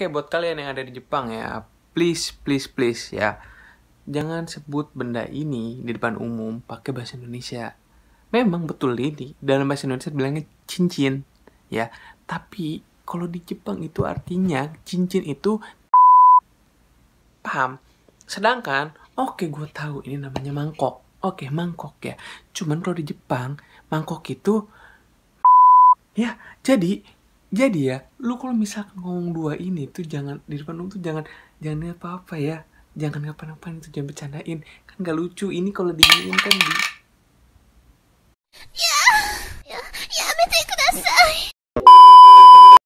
Oke, buat kalian yang ada di Jepang ya, please, please, please ya. Jangan sebut benda ini di depan umum pakai bahasa Indonesia. Memang betul ini, dalam bahasa Indonesia bilangnya cincin ya. Tapi kalau di Jepang itu artinya cincin itu paham. Sedangkan, oke okay, gue tahu ini namanya mangkok. Oke, okay, mangkok ya. Cuman kalau di Jepang, mangkok itu ya. Jadi jadi ya lu kalau misalkan ngomong dua ini tuh jangan di depan lu tuh jangan jangan apa apa ya jangan ngapa-ngapain itu jangan bercandain kan gak lucu ini kalau diginiin kan di ya ya ya